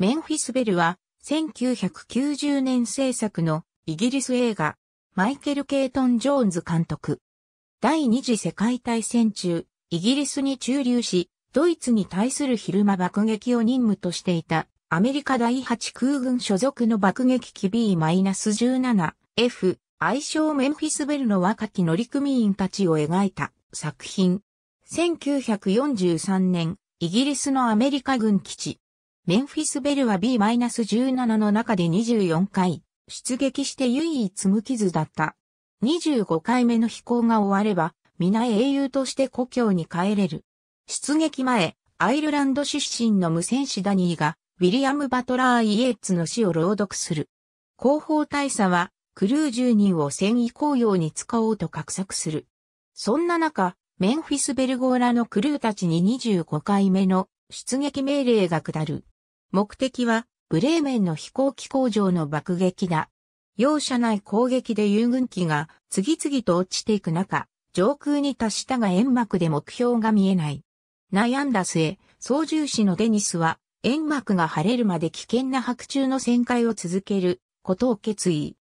メンフィス・ベルは、1990年制作のイギリス映画、マイケル・ケイトン・ジョーンズ監督。第二次世界大戦中、イギリスに駐留し、ドイツに対する昼間爆撃を任務としていた、アメリカ第8空軍所属の爆撃機 B-17F、愛称メンフィスベルの若き乗組員たちを描いた作品。1943年、イギリスのアメリカ軍基地、メンフィス・ベルは B-17 の中で24回、出撃して唯一無傷だった。25回目の飛行が終われば、皆英雄として故郷に帰れる。出撃前、アイルランド出身の無戦士ダニーが、ウィリアム・バトラー・イエーツの死を朗読する。広報大佐は、クルー10人を戦意公用に使おうと画策する。そんな中、メンフィス・ベルゴーラのクルーたちに25回目の出撃命令が下る。目的は、ブレーメンの飛行機工場の爆撃だ。容赦ない攻撃で遊軍機が次々と落ちていく中、上空に達したが煙幕で目標が見えない。悩んだ末、操縦士のデニスは煙幕が晴れるまで危険な白昼の旋回を続けることを決意。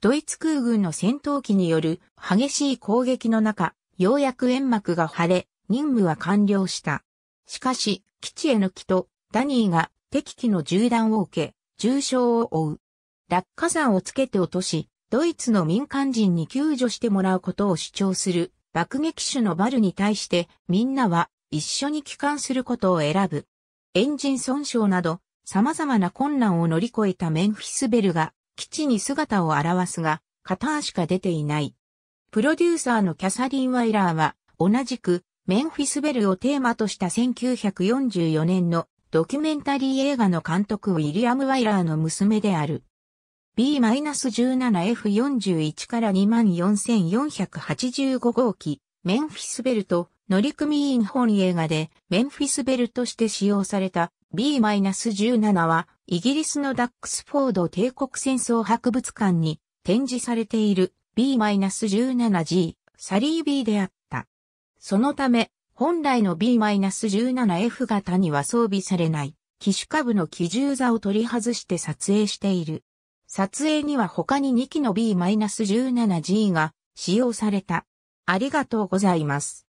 ドイツ空軍の戦闘機による激しい攻撃の中、ようやく煙幕が晴れ、任務は完了した。しかし、基地への木とダニーが敵機の銃弾を受け、重傷を負う。落下山をつけて落とし、ドイツの民間人に救助してもらうことを主張する爆撃手のバルに対してみんなは一緒に帰還することを選ぶ。エンジン損傷など様々な困難を乗り越えたメンフィスベルが基地に姿を現すが片足か出ていない。プロデューサーのキャサリン・ワイラーは同じくメンフィスベルをテーマとした1944年のドキュメンタリー映画の監督ウィリアム・ワイラーの娘である。B-17F41 から24485号機、メンフィスベルト、乗組員本映画でメンフィスベルトして使用された B-17 はイギリスのダックスフォード帝国戦争博物館に展示されている B-17G サリー B であった。そのため本来の B-17F 型には装備されない、機種下部の機銃座を取り外して撮影している。撮影には他に2機の B-17G が使用された。ありがとうございます。